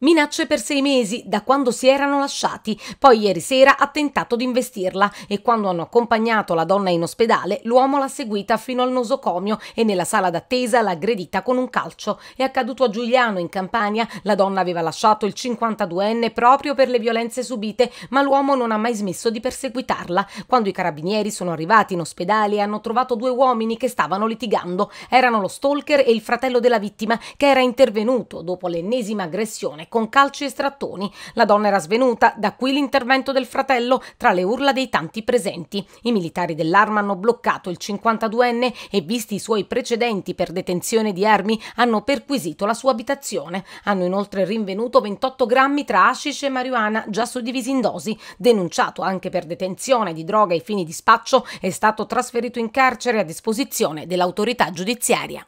Minacce per sei mesi, da quando si erano lasciati. Poi ieri sera ha tentato di investirla e quando hanno accompagnato la donna in ospedale, l'uomo l'ha seguita fino al nosocomio e nella sala d'attesa l'ha aggredita con un calcio. È accaduto a Giuliano, in Campania. La donna aveva lasciato il 52enne proprio per le violenze subite, ma l'uomo non ha mai smesso di perseguitarla. Quando i carabinieri sono arrivati in ospedale hanno trovato due uomini che stavano litigando. Erano lo stalker e il fratello della vittima, che era intervenuto dopo l'ennesima aggressione con calci e strattoni. La donna era svenuta, da qui l'intervento del fratello tra le urla dei tanti presenti. I militari dell'arma hanno bloccato il 52enne e, visti i suoi precedenti per detenzione di armi, hanno perquisito la sua abitazione. Hanno inoltre rinvenuto 28 grammi tra hashish e marijuana già suddivisi in dosi. Denunciato anche per detenzione di droga ai fini di spaccio, è stato trasferito in carcere a disposizione dell'autorità giudiziaria.